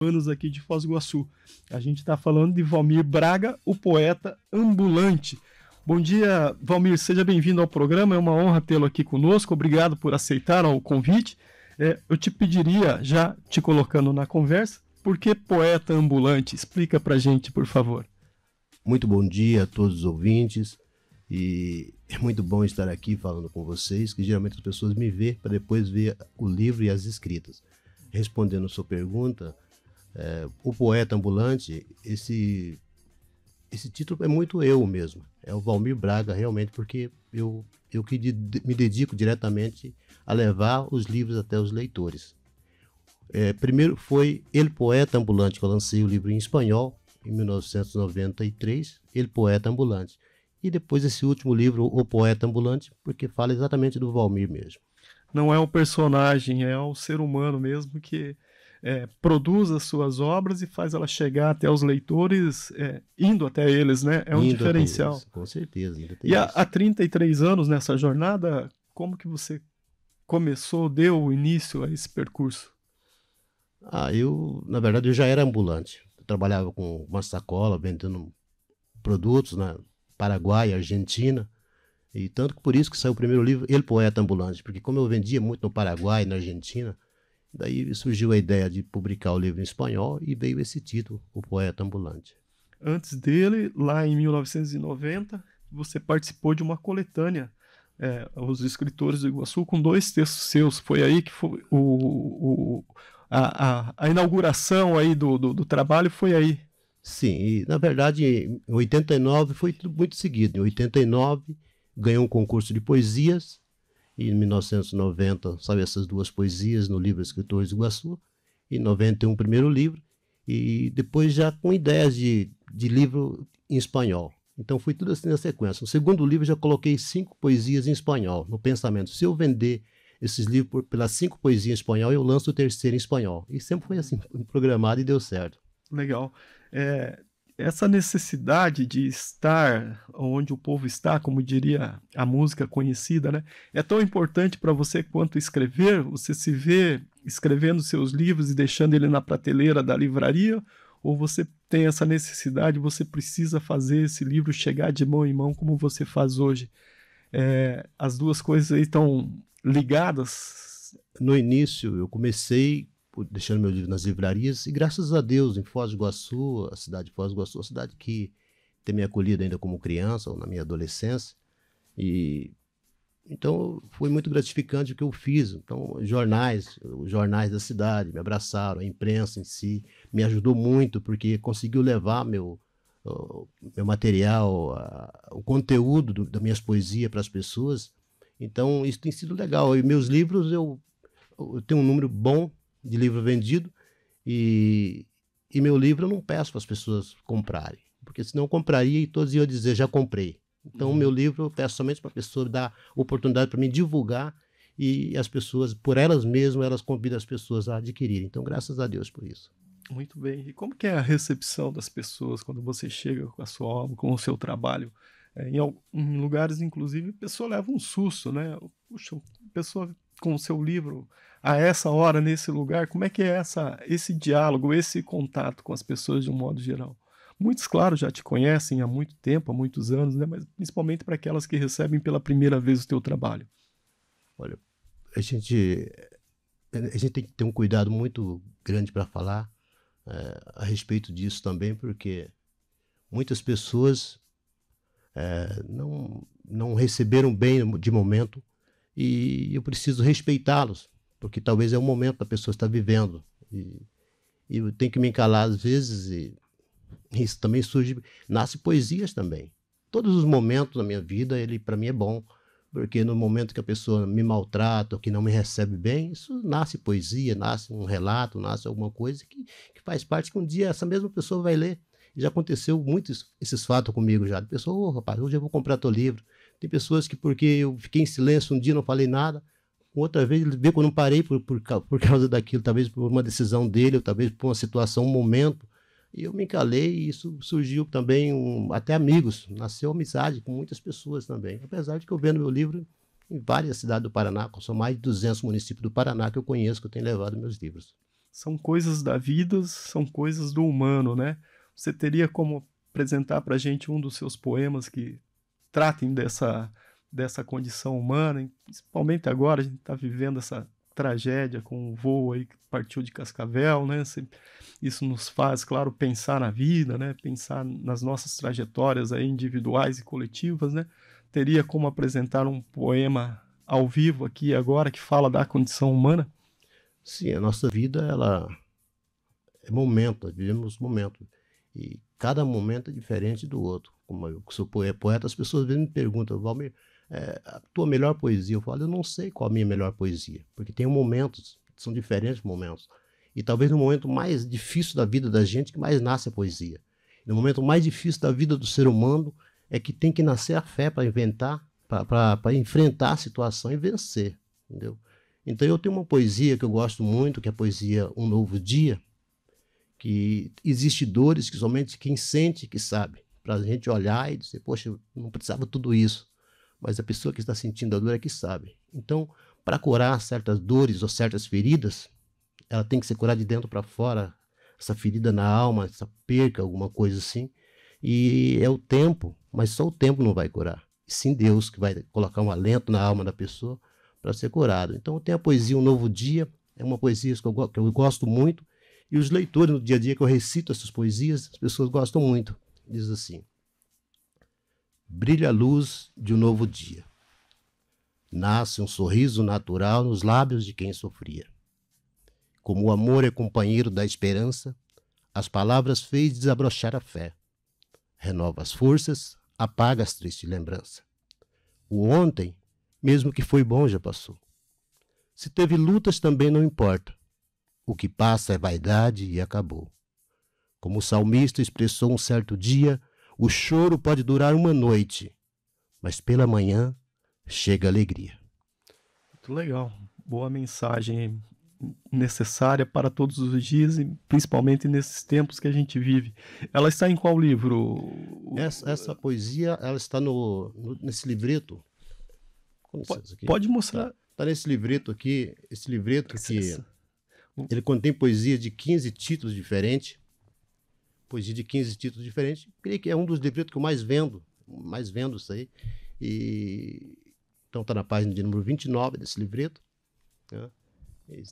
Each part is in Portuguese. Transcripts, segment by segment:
anos aqui de Foz do Iguaçu. A gente está falando de Valmir Braga, o poeta ambulante. Bom dia, Valmir, seja bem-vindo ao programa. É uma honra tê-lo aqui conosco. Obrigado por aceitar o convite. É, eu te pediria, já te colocando na conversa, por que poeta ambulante? Explica para gente, por favor. Muito bom dia a todos os ouvintes. E é muito bom estar aqui falando com vocês, que geralmente as pessoas me veem para depois ver o livro e as escritas. Respondendo a sua pergunta, é, o poeta ambulante, esse, esse título é muito eu mesmo. É o Valmir Braga, realmente, porque eu, eu que me dedico diretamente a levar os livros até os leitores. É, primeiro foi Ele Poeta Ambulante, que eu lancei o livro em espanhol, em 1993, Ele Poeta Ambulante. E depois esse último livro, O Poeta Ambulante, porque fala exatamente do Valmir mesmo. Não é o personagem, é o ser humano mesmo que é, produz as suas obras e faz ela chegar até os leitores, é, indo até eles, né? É um indo diferencial. Eles, com certeza. e há, há 33 anos nessa jornada, como que você começou, deu início a esse percurso? Ah, eu, na verdade, eu já era ambulante. Eu trabalhava com uma sacola, vendendo produtos na Paraguai, Argentina. E tanto que por isso que saiu o primeiro livro, Ele Poeta Ambulante, porque como eu vendia muito no Paraguai, na Argentina, Daí surgiu a ideia de publicar o livro em espanhol e veio esse título, O Poeta Ambulante. Antes dele, lá em 1990, você participou de uma coletânea, é, Os Escritores do Iguaçu, com dois textos seus. Foi aí que foi o, o a, a, a, inauguração aí do, do, do trabalho foi aí. Sim, e, na verdade, em 89 foi tudo muito seguido. Em 89 ganhou um concurso de poesias em 1990 saiu essas duas poesias no livro Escritores do Iguaçu. Em 91 o primeiro livro. E depois já com ideias de, de livro em espanhol. Então foi tudo assim na sequência. No segundo livro já coloquei cinco poesias em espanhol, no pensamento. Se eu vender esses livros por, pelas cinco poesias em espanhol, eu lanço o terceiro em espanhol. E sempre foi assim, programado e deu certo. Legal. É, essa necessidade de estar onde o povo está, como diria a música conhecida, né? É tão importante para você quanto escrever? Você se vê escrevendo seus livros e deixando ele na prateleira da livraria? Ou você tem essa necessidade, você precisa fazer esse livro chegar de mão em mão, como você faz hoje? É, as duas coisas aí estão ligadas? No início, eu comecei deixando meu livro nas livrarias, e graças a Deus, em Foz do Iguaçu, a cidade de Foz do Iguaçu, é a cidade que tem me acolhido ainda como criança ou na minha adolescência, e então foi muito gratificante o que eu fiz. Então, jornais, os jornais da cidade me abraçaram, a imprensa em si me ajudou muito porque conseguiu levar meu meu material, o conteúdo do, das minhas poesias para as pessoas. Então, isso tem sido legal. E meus livros eu, eu tenho um número bom de livro vendido e, e meu livro eu não peço para as pessoas comprarem, porque senão eu compraria e todos iam dizer já comprei. Então, uhum. meu livro eu peço somente para a pessoa dar oportunidade para mim divulgar e as pessoas, por elas mesmas, elas convidam as pessoas a adquirirem. Então, graças a Deus por isso. Muito bem. E como que é a recepção das pessoas quando você chega com a sua obra, com o seu trabalho é, em, em, lugares, inclusive, a pessoa leva um susto, né? Puxa, a pessoa com o seu livro a essa hora, nesse lugar, como é que é essa, esse diálogo, esse contato com as pessoas de um modo geral? Muitos, claro, já te conhecem há muito tempo, há muitos anos, né? mas principalmente para aquelas que recebem pela primeira vez o teu trabalho. Olha, a gente, eh, a gente tem que ter um cuidado muito grande para falar é, a respeito disso também, porque muitas pessoas é, não, não receberam bem de momento e eu preciso respeitá-los, porque talvez é o momento que a pessoa está vivendo. E, e, eu tenho que me encalar às vezes e isso também surge, nasce poesias também. Todos os momentos da minha vida, ele para mim é bom, porque no momento que a pessoa me maltrata ou que não me recebe bem, isso nasce poesia, nasce um relato, nasce alguma coisa que, que faz parte que um dia essa mesma pessoa vai ler já aconteceu muitos esses fatos comigo já. De pessoa, oh, rapaz, hoje eu vou comprar teu livro. Tem pessoas que, porque eu fiquei em silêncio um dia, não falei nada, outra vez ele vê que eu não parei por, por, por, causa daquilo, talvez por uma decisão dele, ou talvez por uma situação, um momento. E eu me encalei e isso surgiu também, um, até amigos, nasceu amizade com muitas pessoas também. Apesar de que eu vendo meu livro em várias cidades do Paraná, são mais de 200 municípios do Paraná que eu conheço, que eu tenho levado meus livros. São coisas da vida, são coisas do humano, né? Você teria como apresentar para a gente um dos seus poemas que tratem dessa, dessa condição humana, principalmente agora a gente está vivendo essa tragédia com o voo aí que partiu de Cascavel, né? Isso nos faz, claro, pensar na vida, né? Pensar nas nossas trajetórias aí individuais e coletivas, né? Teria como apresentar um poema ao vivo aqui agora que fala da condição humana? Sim, a nossa vida ela é momento, vivemos momentos e cada momento é diferente do outro. Como eu sou é poeta, as pessoas vezes me perguntam, Valmir, é, a tua melhor poesia? Eu falo, eu não sei qual a minha melhor poesia, porque tem momentos, são diferentes momentos. E talvez no momento mais difícil da vida da gente que mais nasce a poesia. No momento mais difícil da vida do ser humano é que tem que nascer a fé para inventar, para enfrentar a situação e vencer, entendeu? Então eu tenho uma poesia que eu gosto muito, que é a poesia Um Novo Dia, que existe dores que somente quem sente que sabe. Para a gente olhar e dizer, poxa, não precisava tudo isso. Mas a pessoa que está sentindo a dor é que sabe. Então, para curar certas dores ou certas feridas, ela tem que ser curada de dentro para fora, essa ferida na alma, essa perca, alguma coisa assim. E é o tempo, mas só o tempo não vai curar. E sim Deus que vai colocar um alento na alma da pessoa para ser curado. Então tem a poesia Um Novo Dia, é uma poesia que eu, que eu gosto muito, e os leitores, no dia a dia que eu recito essas poesias, as pessoas gostam muito. Diz assim: Brilha a luz de um novo dia. Nasce um sorriso natural nos lábios de quem sofria. Como o amor é companheiro da esperança, as palavras fez desabrochar a fé. Renova as forças, apaga as tristes lembranças. O ontem, mesmo que foi bom, já passou. Se teve lutas também não importa. O que passa é vaidade e acabou. Como o salmista expressou um certo dia, o choro pode durar uma noite, mas pela manhã chega alegria. Muito legal. Boa mensagem necessária para todos os dias e principalmente nesses tempos que a gente vive. Ela está em qual livro? Essa, essa poesia ela está no, no nesse livreto. Pode, pode, mostrar. Está tá nesse livreto aqui, esse livreto que ele contém poesia de 15 títulos diferentes. Poesia de 15 títulos diferentes. Creio que é um dos livros que eu mais vendo. Mais vendo isso aí. E... Então está na página de número 29 desse livreto. Né?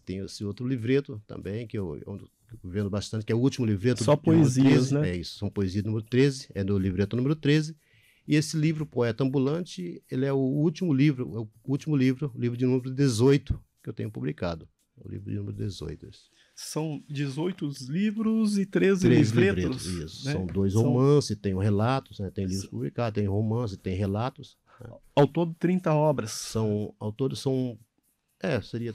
Tem esse outro livreto também, que eu, eu, vendo bastante, que é o último livreto. Só poesias, 13, né? É isso, são poesias número 13, é do livreto número 13. E esse livro, Poeta Ambulante, ele é o último livro, é o último livro, livro de número 18 que eu tenho publicado o livro de número 18. São 18 livros e 13 Três livretos. livretos né? São dois São... romances, tem um relatos, né? tem livros publicados, tem romance, tem relatos. Né? Ao todo, 30 obras. São, ao todo são. É, seria.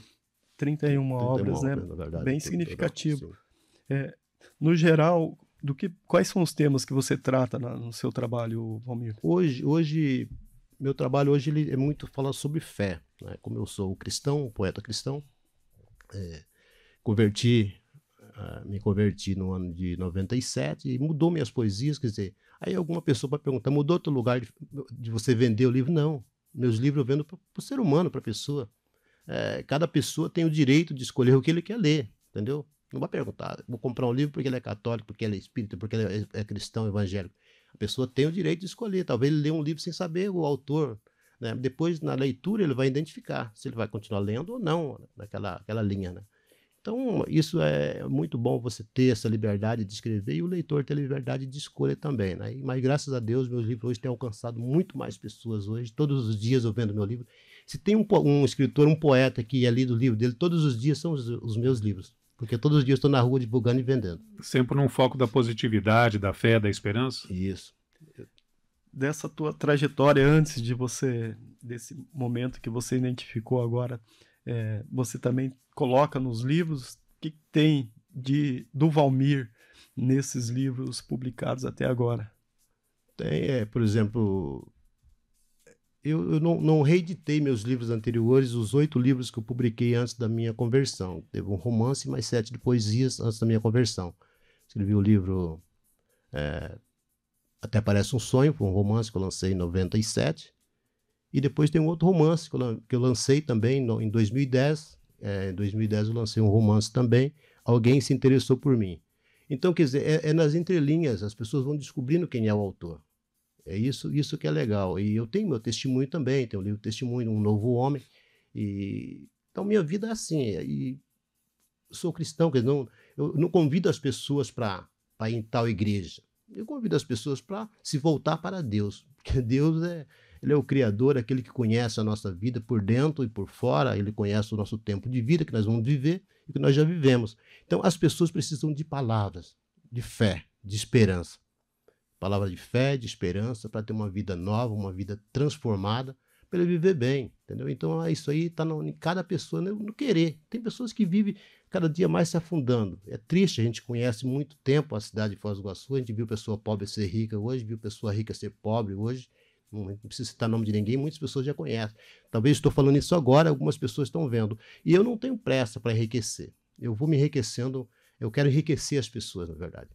31, 31 obras, obras, né? Verdade, Bem significativo. É, no geral, do que, quais são os temas que você trata na, no seu trabalho, Valmir? Hoje, hoje, meu trabalho hoje ele é muito falar sobre fé. Né? Como eu sou cristão, poeta cristão, é, converti, uh, me converti no ano de 97 e mudou minhas poesias, quer dizer, aí alguma pessoa vai perguntar, mudou outro lugar de, de, você vender o livro? Não, meus livros eu vendo para o ser humano, para a pessoa. É, cada pessoa tem o direito de escolher o que ele quer ler, entendeu? Não vai perguntar, vou comprar um livro porque ele é católico, porque ele é espírita, porque ele é, é cristão evangélico. A pessoa tem o direito de escolher, talvez ele lê um livro sem saber o autor, né? Depois, na leitura, ele vai identificar se ele vai continuar lendo ou não naquela aquela linha. Né? Então, isso é muito bom você ter essa liberdade de escrever e o leitor ter a liberdade de escolher também. Né? Mas graças a Deus, meus livros hoje têm alcançado muito mais pessoas hoje. Todos os dias eu vendo meu livro. Se tem um, um escritor, um poeta que é lido o livro dele, todos os dias são os, os meus livros. Porque todos os dias estou na rua divulgando e vendendo. Sempre num foco da positividade, da fé, da esperança? Isso dessa tua trajetória antes de você desse momento que você identificou agora, é, você também coloca nos livros o que tem de do Valmir nesses livros publicados até agora? Tem, é, por exemplo, eu, eu não, não, reeditei meus livros anteriores, os oito livros que eu publiquei antes da minha conversão. Teve um romance e mais sete de poesias antes da minha conversão. Escrevi o livro é, até Parece um Sonho, foi um romance que eu lancei em 97. E depois tem um outro romance que eu lancei também no, em 2010. É, em 2010 eu lancei um romance também. Alguém se interessou por mim. Então, quer dizer, é, é nas entrelinhas, as pessoas vão descobrindo quem é o autor. É isso, isso que é legal. E eu tenho meu testemunho também, tenho o livro Testemunho, Um Novo Homem. E, então, minha vida é assim. É, e sou cristão, quer dizer, não, eu não convido as pessoas para ir em tal igreja. Eu convido as pessoas para se voltar para Deus, porque Deus é, ele é o Criador, aquele que conhece a nossa vida por dentro e por fora, ele conhece o nosso tempo de vida que nós vamos viver e que nós já vivemos. Então, as pessoas precisam de palavras, de fé, de esperança. Palavra de fé, de esperança, para ter uma vida nova, uma vida transformada, para ele viver bem, entendeu? Então, é isso aí está em cada pessoa, no, né? no querer. Tem pessoas que vivem cada dia mais se afundando. É triste, a gente conhece muito tempo a cidade de Foz do Iguaçu, a gente viu pessoa pobre ser rica hoje, viu pessoa rica ser pobre hoje. Não preciso citar o nome de ninguém, muitas pessoas já conhecem. Talvez estou falando isso agora, algumas pessoas estão vendo. E eu não tenho pressa para enriquecer. Eu vou me enriquecendo, eu quero enriquecer as pessoas, na verdade.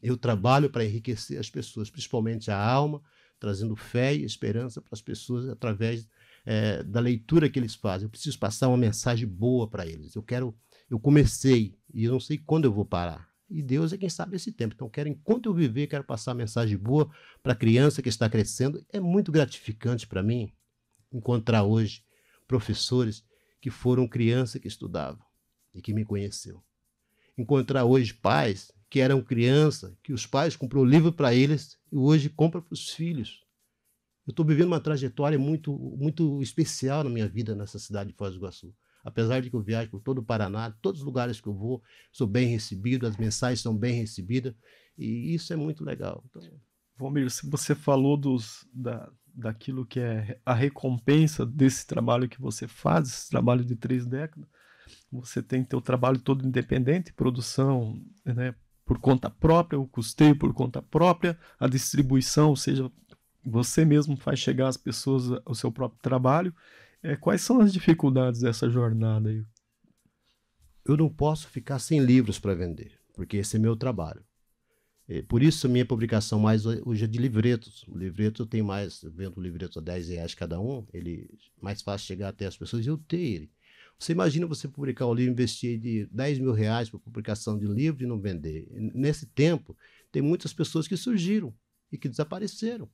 Eu trabalho para enriquecer as pessoas, principalmente a alma, trazendo fé e esperança para as pessoas através é, da leitura que eles fazem. Eu preciso passar uma mensagem boa para eles. Eu quero eu comecei e eu não sei quando eu vou parar. E Deus é quem sabe esse tempo. Então, quero, enquanto eu viver, quero passar a mensagem boa para a criança que está crescendo. É muito gratificante para mim encontrar hoje professores que foram criança que estudavam e que me conheceu. Encontrar hoje pais que eram criança, que os pais comprou livro para eles e hoje compra para os filhos. Eu estou vivendo uma trajetória muito, muito especial na minha vida nessa cidade de Foz do Iguaçu. Apesar de que eu viajo por todo o Paraná, todos os lugares que eu vou, sou bem recebido, as mensagens são bem recebidas, e isso é muito legal. Então... você falou dos, da, daquilo que é a recompensa desse trabalho que você faz, esse trabalho de três décadas. Você tem teu trabalho todo independente, produção né, por conta própria, o custeio por conta própria, a distribuição, ou seja, você mesmo faz chegar as pessoas o seu próprio trabalho é, quais são as dificuldades dessa jornada aí? Eu não posso ficar sem livros para vender, porque esse é meu trabalho. É, por isso, minha publicação mais hoje é de livretos. O livreto tem mais, vendo o livreto a 10 reais cada um, ele mais fácil chegar até as pessoas e eu ter ele. Você imagina você publicar um livro, investir de 10 mil reais para publicação de um livro e não vender. Nesse tempo, tem muitas pessoas que surgiram e que desapareceram.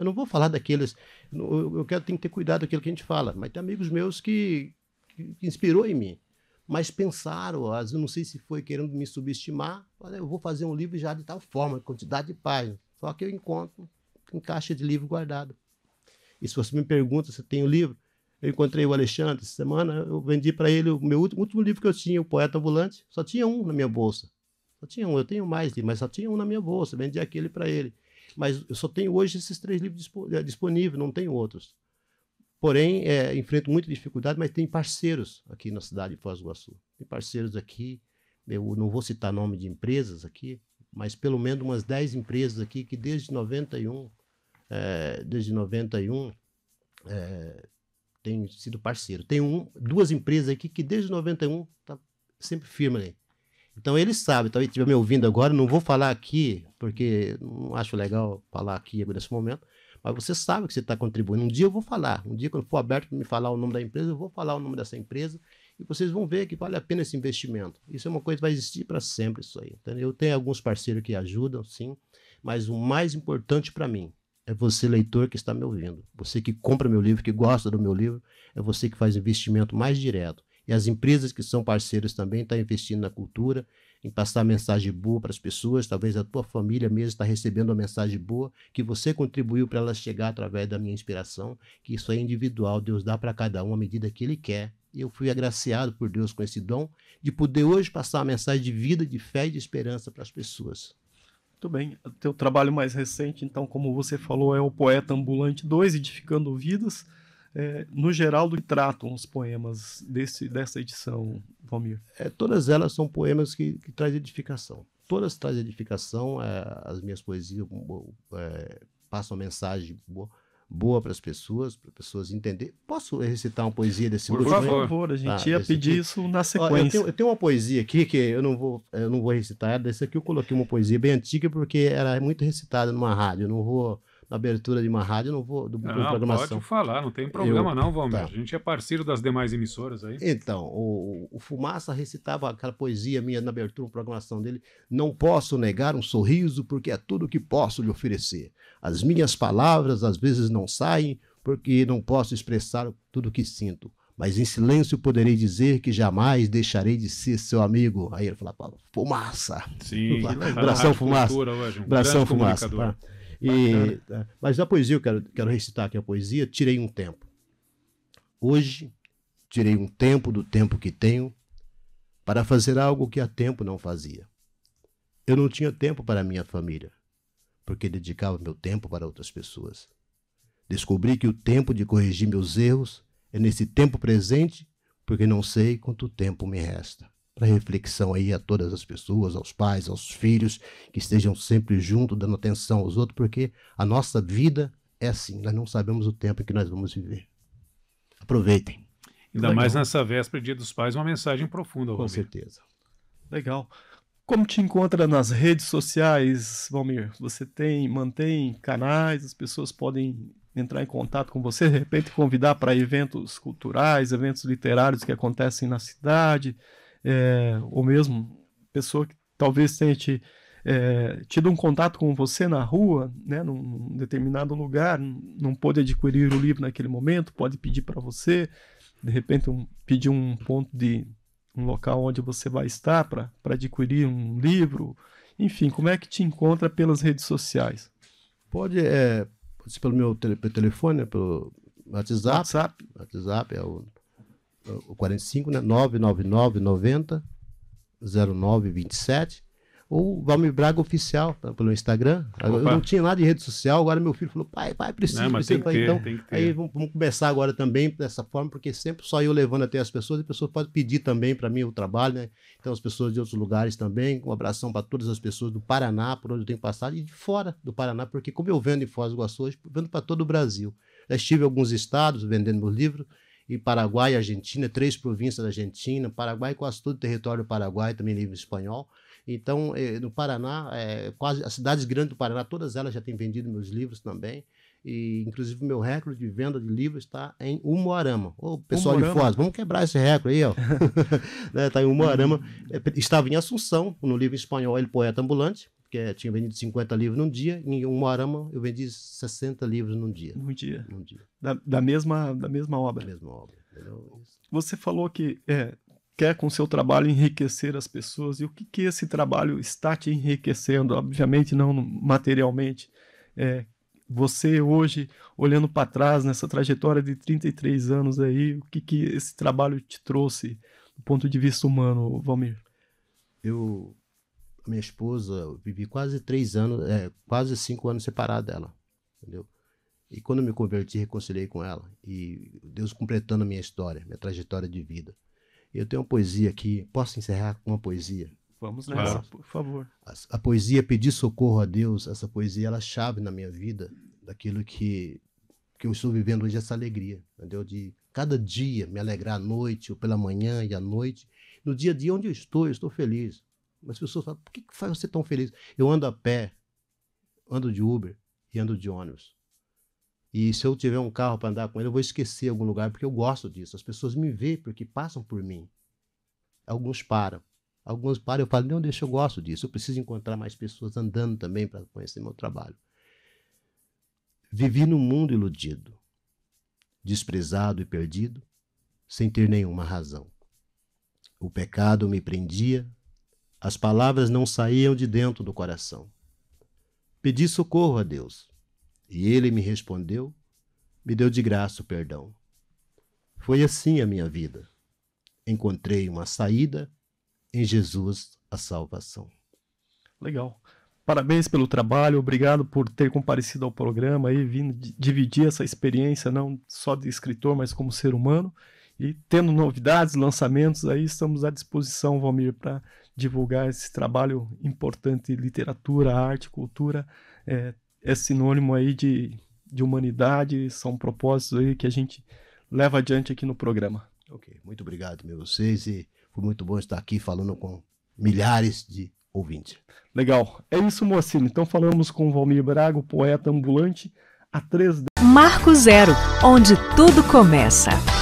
Eu não vou falar daqueles. Eu quero tem que ter cuidado daquilo que a gente fala, mas tem amigos meus que, que inspirou em mim. Mas pensaram, às vezes, não sei se foi querendo me subestimar, eu vou fazer um livro já de tal forma, quantidade de páginas. Só que eu encontro em caixa de livro guardado. E se você me pergunta se tem o livro, eu encontrei o Alexandre essa semana, eu vendi para ele o meu último, último, livro que eu tinha, O Poeta Ambulante, só tinha um na minha bolsa. Só tinha um, eu tenho mais mas só tinha um na minha bolsa, vendi aquele para ele. Mas eu só tenho hoje esses três livros eh, disponíveis, não tenho outros. Porém, é, enfrento muita dificuldade, mas tem parceiros aqui na cidade de Foz do Iguaçu. Tem parceiros aqui, eu não vou citar nome de empresas aqui, mas pelo menos umas 10 empresas aqui que desde 91, é, eh, desde 91, é, tem sido parceiro. Tem um, duas empresas aqui que desde 91 tá sempre firme ali. Então ele sabe, talvez então, estiver me ouvindo agora, não vou falar aqui, porque não acho legal falar aqui nesse momento, mas você sabe que você está contribuindo. Um dia eu vou falar, um dia quando for aberto para me falar o nome da empresa, eu vou falar o nome dessa empresa e vocês vão ver que vale a pena esse investimento. Isso é uma coisa que vai existir para sempre isso aí. Entendeu? Eu tenho alguns parceiros que ajudam, sim, mas o mais importante para mim é você, leitor, que está me ouvindo. Você que compra meu livro, que gosta do meu livro, é você que faz investimento mais direto e as empresas que são parceiras também estão tá investindo na cultura, em passar mensagem boa para as pessoas. Talvez a tua família mesmo está recebendo uma mensagem boa que você contribuiu para ela chegar através da minha inspiração, que isso é individual, Deus dá para cada um à medida que Ele quer. Eu fui agraciado por Deus com esse dom de poder hoje passar a mensagem de vida, de fé e de esperança para as pessoas. Muito bem. O teu trabalho mais recente, então, como você falou, é o Poeta Ambulante 2, Edificando vidas é, no geral, do que tratam os poemas desse, dessa edição, Valmir? É, todas elas são poemas que, que trazem edificação. Todas trazem edificação, é, as minhas poesias é, passam mensagem boa, boa para as pessoas, para as pessoas entenderem. Posso recitar uma poesia desse Por favor, favor a gente ah, ia pedir aqui. isso na sequência. Ó, eu, tenho, eu, tenho, uma poesia aqui que eu não vou, eu não vou recitar, essa aqui eu coloquei uma poesia bem antiga porque era é muito recitada numa rádio, eu não vou abertura de uma rádio, não vou. Do, não, programação. Pode falar, não tem problema, eu, não, Valmir. Tá. A gente é parceiro das demais emissoras aí. Então, o, o Fumaça recitava aquela poesia minha na abertura da programação dele. Não posso negar um sorriso, porque é tudo que posso lhe oferecer. As minhas palavras às vezes não saem, porque não posso expressar tudo o que sinto mas em silêncio poderei dizer que jamais deixarei de ser seu amigo. Aí ele fala, fumaça. Sim, abração fumaça. Cultura, hoje, um abração fumaça. E, é. mas da poesia, eu quero, quero recitar aqui a poesia, tirei um tempo. Hoje, tirei um tempo do tempo que tenho para fazer algo que há tempo não fazia. Eu não tinha tempo para minha família, porque dedicava meu tempo para outras pessoas. Descobri que o tempo de corrigir meus erros é nesse tempo presente, porque não sei quanto tempo me resta para reflexão aí a todas as pessoas, aos pais, aos filhos, que estejam sempre junto, dando atenção aos outros, porque a nossa vida é assim, nós não sabemos o tempo que nós vamos viver. Aproveitem. Ainda Legal. mais nessa véspera, Dia dos Pais, uma mensagem profunda, Valmir. Com certeza. Legal. Como te encontra nas redes sociais, Valmir? Você tem, mantém canais, as pessoas podem entrar em contato com você, de repente convidar para eventos culturais, eventos literários que acontecem na cidade, é, ou mesmo pessoa que talvez tenha te, é, tido um contato com você na rua, né, num, determinado lugar, não pôde adquirir o livro naquele momento, pode pedir para você, de repente um, pedir um ponto de um local onde você vai estar para adquirir um livro, enfim, como é que te encontra pelas redes sociais? Pode, é, pode ser pelo meu tele, telefone, né, pelo WhatsApp. WhatsApp. WhatsApp é o o 45, né? 999 90 0927 ou Valmir Braga Oficial tá, pelo Instagram. Opa. Eu não tinha nada de rede social, agora meu filho falou: pai, pai, precisa, não, precisa. Falei, ter, então, aí vamos, vamos, começar agora também dessa forma, porque sempre só eu levando até as pessoas, e pessoas podem pedir também para mim o trabalho, né? Então, as pessoas de outros lugares também. Um abração para todas as pessoas do Paraná, por onde eu tenho passado, e de fora do Paraná, porque como eu vendo em Foz do Iguaçu hoje, vendo para todo o Brasil. Já estive em alguns estados vendendo meus livros e Paraguai e Argentina, três províncias da Argentina, Paraguai quase todo o território do Paraguai, também livre espanhol. Então, eh, no Paraná, é, quase as cidades grandes do Paraná, todas elas já têm vendido meus livros também. E, inclusive, meu recorde de venda de livros está em Umuarama. Ô, pessoal Umuarama. de Foz, vamos quebrar esse recorde aí, ó. Está né, tá em Umuarama. É, estava em Assunção, no livro espanhol ele Poeta Ambulante porque tinha vendido 50 livros num dia, em um Moarama eu vendi 60 livros num dia. Num dia. Num dia. Da, da mesma, da mesma obra. Da mesma obra. Entendeu? Você falou que é, quer com seu trabalho enriquecer as pessoas, e o que, que esse trabalho está te enriquecendo? Obviamente não materialmente. É, você hoje, olhando para trás nessa trajetória de 33 anos aí, o que, que esse trabalho te trouxe do ponto de vista humano, Valmir? Eu minha esposa, eu vivi quase três anos, é, quase cinco anos separado dela, entendeu? E quando eu me converti, reconciliei com ela. E Deus completando a minha história, minha trajetória de vida. Eu tenho uma poesia aqui, posso encerrar com uma poesia? Vamos nessa, por favor. A, a, poesia Pedir Socorro a Deus, essa poesia, ela é chave na minha vida, daquilo que, que eu estou vivendo hoje, essa alegria, entendeu? De cada dia me alegrar à noite, ou pela manhã e à noite. No dia a dia onde eu estou, eu estou feliz. As pessoas falam, por que, que faz você tão feliz? Eu ando a pé, ando de Uber e ando de ônibus. E se eu tiver um carro para andar com ele, eu vou esquecer algum lugar, porque eu gosto disso. As pessoas me veem porque passam por mim. Alguns param. Alguns param, eu falo, não, deixa, eu gosto disso. Eu preciso encontrar mais pessoas andando também para conhecer meu trabalho. Vivi num mundo iludido, desprezado e perdido, sem ter nenhuma razão. O pecado me prendia as palavras não saíam de dentro do coração. Pedi socorro a Deus, e ele me respondeu, me deu de graça o perdão. Foi assim a minha vida. Encontrei uma saída em Jesus a salvação. Legal. Parabéns pelo trabalho, obrigado por ter comparecido ao programa e vindo dividir essa experiência não só de escritor, mas como ser humano. E tendo novidades, lançamentos aí, estamos à disposição, Valmir, para divulgar esse trabalho importante, literatura, arte, cultura, é, é sinônimo aí de, de humanidade, são propósitos aí que a gente leva adiante aqui no programa. Ok, muito obrigado, meu vocês, e foi muito bom estar aqui falando com milhares de ouvintes. Legal, é isso, Moacir. Então falamos com o Valmir Braga, poeta ambulante, a 3 Marco Zero, onde tudo começa.